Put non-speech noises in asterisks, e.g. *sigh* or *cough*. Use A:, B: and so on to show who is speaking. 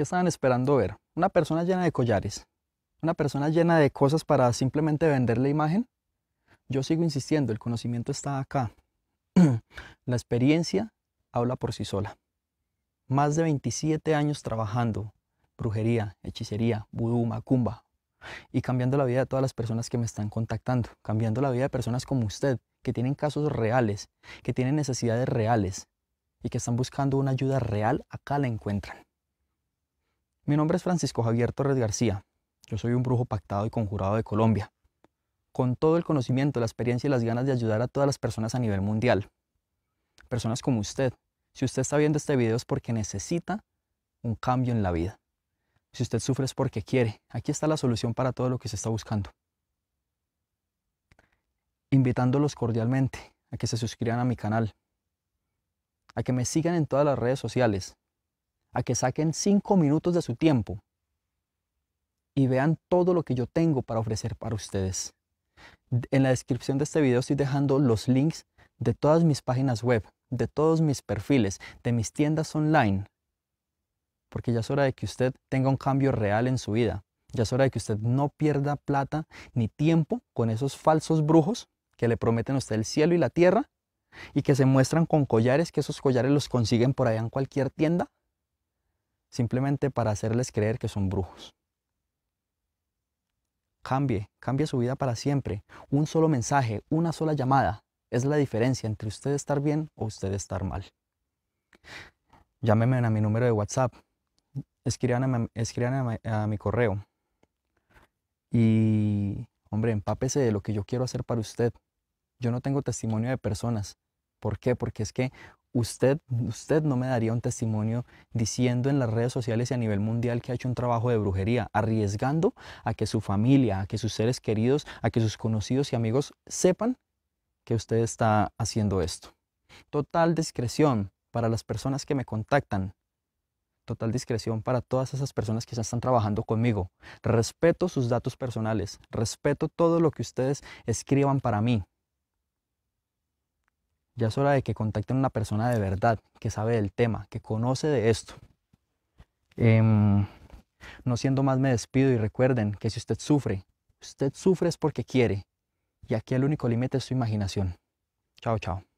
A: ¿Qué estaban esperando ver? ¿Una persona llena de collares? ¿Una persona llena de cosas para simplemente vender la imagen? Yo sigo insistiendo, el conocimiento está acá. *clears throat* la experiencia habla por sí sola. Más de 27 años trabajando brujería, hechicería, vudú, macumba y cambiando la vida de todas las personas que me están contactando, cambiando la vida de personas como usted, que tienen casos reales, que tienen necesidades reales y que están buscando una ayuda real, acá la encuentran. Mi nombre es Francisco Javier Torres García. Yo soy un brujo pactado y conjurado de Colombia. Con todo el conocimiento, la experiencia y las ganas de ayudar a todas las personas a nivel mundial. Personas como usted. Si usted está viendo este video es porque necesita un cambio en la vida. Si usted sufre es porque quiere. Aquí está la solución para todo lo que se está buscando. Invitándolos cordialmente a que se suscriban a mi canal, a que me sigan en todas las redes sociales, a que saquen cinco minutos de su tiempo y vean todo lo que yo tengo para ofrecer para ustedes. En la descripción de este video estoy dejando los links de todas mis páginas web, de todos mis perfiles, de mis tiendas online, porque ya es hora de que usted tenga un cambio real en su vida. Ya es hora de que usted no pierda plata ni tiempo con esos falsos brujos que le prometen a usted el cielo y la tierra y que se muestran con collares, que esos collares los consiguen por allá en cualquier tienda simplemente para hacerles creer que son brujos. Cambie, cambie su vida para siempre. Un solo mensaje, una sola llamada es la diferencia entre usted estar bien o usted estar mal. Llámeme a mi número de WhatsApp, escríbanme, a mi correo y, hombre, empápese de lo que yo quiero hacer para usted. Yo no tengo testimonio de personas. ¿Por qué? Porque es que usted, usted no me daría un testimonio diciendo en las redes sociales y a nivel mundial que ha hecho un trabajo de brujería, arriesgando a que su familia, a que sus seres queridos, a que sus conocidos y amigos sepan que usted está haciendo esto. Total discreción para las personas que me contactan. Total discreción para todas esas personas que ya están trabajando conmigo. Respeto sus datos personales. Respeto todo lo que ustedes escriban para mí. Ya es hora de que contacten a una persona de verdad, que sabe del tema, que conoce de esto. Em, no siendo más, me despido y recuerden que si usted sufre, usted sufre es porque quiere. Y aquí el único límite es su imaginación. Chao, chao.